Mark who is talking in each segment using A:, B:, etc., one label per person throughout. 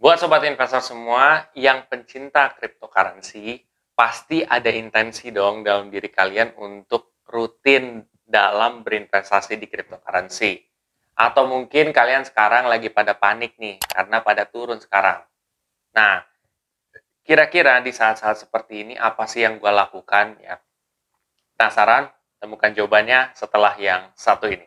A: Buat sobat investor semua yang pencinta cryptocurrency, pasti ada intensi dong dalam diri kalian untuk rutin dalam berinvestasi di cryptocurrency. Atau mungkin kalian sekarang lagi pada panik nih karena pada turun sekarang. Nah, kira-kira di saat-saat seperti ini apa sih yang gue lakukan ya? Penasaran? Temukan jawabannya setelah yang satu ini.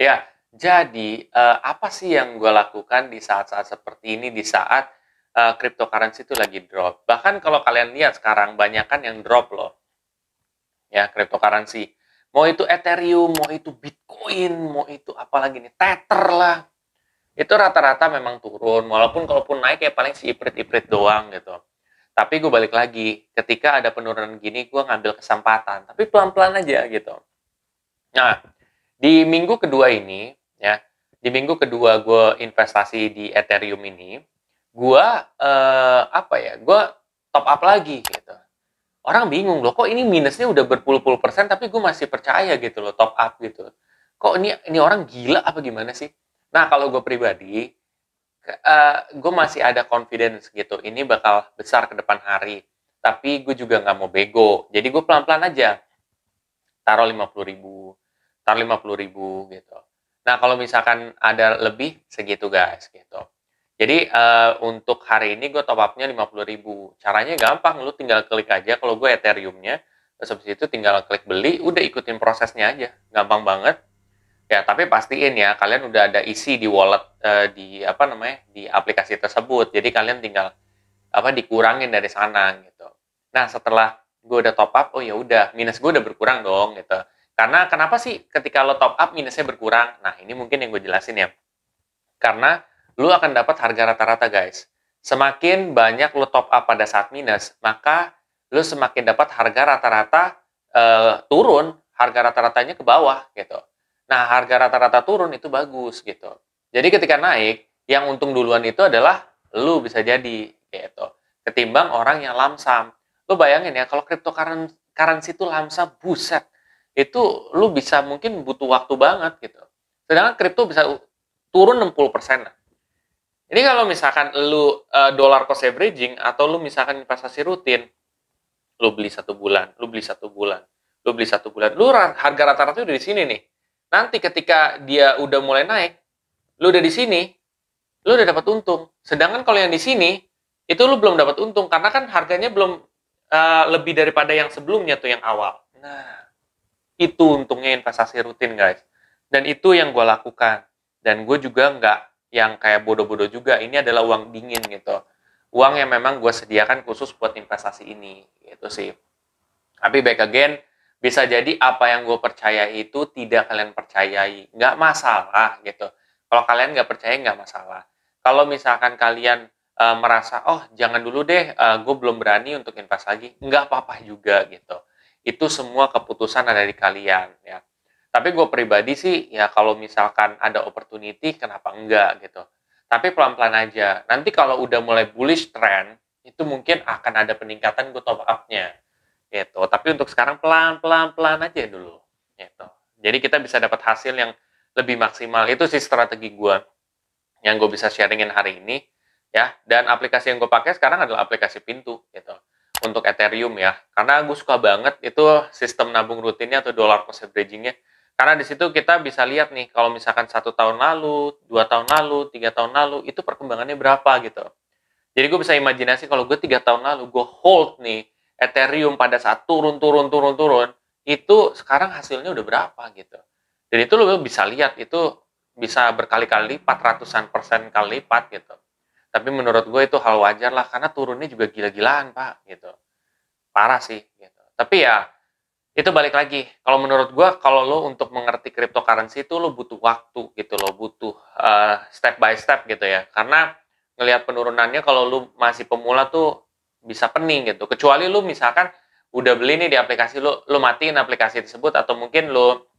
A: Ya, jadi uh, apa sih yang gue lakukan di saat-saat seperti ini, di saat uh, cryptocurrency itu lagi drop. Bahkan kalau kalian lihat sekarang banyak kan yang drop loh. Ya, cryptocurrency. Mau itu Ethereum, mau itu Bitcoin, mau itu apalagi nih, Tether lah. Itu rata-rata memang turun, walaupun kalaupun naik ya paling si iprit-iprit doang gitu. Tapi gue balik lagi, ketika ada penurunan gini, gue ngambil kesempatan. Tapi pelan-pelan aja gitu. Nah, di minggu kedua ini, ya, di minggu kedua gue investasi di Ethereum ini, gue eh, apa ya, gue top up lagi gitu. Orang bingung loh, kok ini minusnya udah berpuluh-puluh persen, tapi gue masih percaya gitu loh, top up gitu. Kok ini ini orang gila apa gimana sih? Nah kalau gue pribadi, uh, eh, gue masih ada confidence gitu. Ini bakal besar ke depan hari. Tapi gue juga nggak mau bego. Jadi gue pelan-pelan aja. Taruh lima puluh ribu, sekitar 50 ribu gitu. Nah kalau misalkan ada lebih segitu guys gitu. Jadi uh, untuk hari ini gue top upnya 50 ribu. Caranya gampang, lu tinggal klik aja kalau gue Ethereumnya. Terus habis itu tinggal klik beli, udah ikutin prosesnya aja. Gampang banget. Ya, tapi pastiin ya kalian udah ada isi di wallet uh, di apa namanya? di aplikasi tersebut. Jadi kalian tinggal apa dikurangin dari sana gitu. Nah, setelah gue udah top up, oh ya udah, minus gue udah berkurang dong gitu. Karena kenapa sih ketika lo top up minusnya berkurang? Nah, ini mungkin yang gue jelasin ya. Karena lo akan dapat harga rata-rata, guys. Semakin banyak lo top up pada saat minus, maka lo semakin dapat harga rata-rata e, turun, harga rata-ratanya ke bawah gitu. Nah, harga rata-rata turun itu bagus gitu. Jadi ketika naik, yang untung duluan itu adalah lo bisa jadi gitu. Ketimbang orang yang lamsam. Lo bayangin ya kalau cryptocurrency itu lamsam buset itu lu bisa mungkin butuh waktu banget gitu. Sedangkan kripto bisa turun 60% lah. Ini kalau misalkan lu uh, eh, dollar cost averaging atau lu misalkan investasi rutin, lu beli satu bulan, lu beli satu bulan, lu beli satu bulan, lu harga rata-rata udah di sini nih. Nanti ketika dia udah mulai naik, lu udah di sini, lu udah dapat untung. Sedangkan kalau yang di sini, itu lu belum dapat untung karena kan harganya belum uh, lebih daripada yang sebelumnya tuh yang awal. Nah, itu untungnya investasi rutin guys. Dan itu yang gue lakukan. Dan gue juga nggak yang kayak bodoh-bodoh juga. Ini adalah uang dingin gitu. Uang yang memang gue sediakan khusus buat investasi ini. Gitu sih. Tapi back again, bisa jadi apa yang gue percaya itu tidak kalian percayai. Nggak masalah gitu. Kalau kalian nggak percaya nggak masalah. Kalau misalkan kalian e, merasa, oh jangan dulu deh, e, eh, gue belum berani untuk invest lagi, nggak apa-apa juga gitu itu semua keputusan ada di kalian ya tapi gue pribadi sih ya kalau misalkan ada opportunity kenapa enggak gitu tapi pelan-pelan aja nanti kalau udah mulai bullish trend itu mungkin akan ada peningkatan gue top up-nya gitu tapi untuk sekarang pelan-pelan pelan aja dulu gitu jadi kita bisa dapat hasil yang lebih maksimal itu sih strategi gue yang gue bisa sharingin hari ini ya dan aplikasi yang gue pakai sekarang adalah aplikasi pintu gitu untuk Ethereum ya. Karena gue suka banget itu sistem nabung rutinnya atau dollar cost averagingnya. Karena di situ kita bisa lihat nih kalau misalkan satu tahun lalu, dua tahun lalu, tiga tahun lalu itu perkembangannya berapa gitu. Jadi gue bisa imajinasi kalau gue tiga tahun lalu gue hold nih Ethereum pada saat turun turun turun turun itu sekarang hasilnya udah berapa gitu. jadi itu lo bisa lihat itu bisa berkali-kali lipat ratusan persen kali lipat gitu tapi menurut gue itu hal wajar lah karena turunnya juga gila-gilaan pak gitu parah sih gitu tapi ya itu balik lagi kalau menurut gue kalau lo untuk mengerti cryptocurrency itu lo butuh waktu gitu lo butuh uh, step by step gitu ya karena ngelihat penurunannya kalau lo masih pemula tuh bisa pening gitu kecuali lo misalkan udah beli nih di aplikasi lo lo matiin aplikasi tersebut atau mungkin lo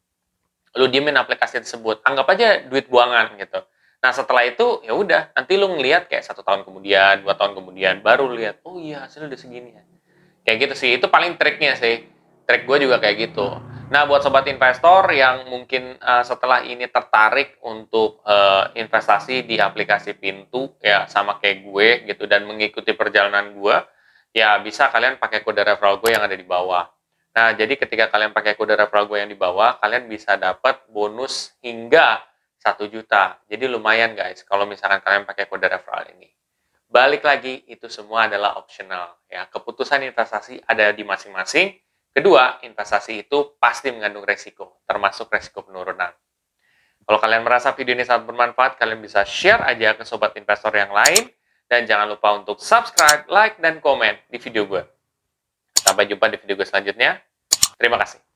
A: lo diemin aplikasi tersebut anggap aja duit buangan gitu Nah setelah itu ya udah nanti lu ngelihat kayak satu tahun kemudian, dua tahun kemudian baru lihat, oh iya hasilnya udah segini ya. Kayak gitu sih, itu paling triknya sih. Trik gue juga kayak gitu. Nah buat sobat investor yang mungkin uh, setelah ini tertarik untuk uh, investasi di aplikasi pintu ya sama kayak gue gitu dan mengikuti perjalanan gue, ya bisa kalian pakai kode referral gue yang ada di bawah. Nah jadi ketika kalian pakai kode referral gue yang di bawah, kalian bisa dapat bonus hingga 1 juta. Jadi lumayan guys kalau misalkan kalian pakai kode referral ini. Balik lagi itu semua adalah optional ya. Keputusan investasi ada di masing-masing. Kedua, investasi itu pasti mengandung resiko, termasuk resiko penurunan. Kalau kalian merasa video ini sangat bermanfaat, kalian bisa share aja ke sobat investor yang lain. Dan jangan lupa untuk subscribe, like, dan komen di video gue. Sampai jumpa di video gue selanjutnya. Terima kasih.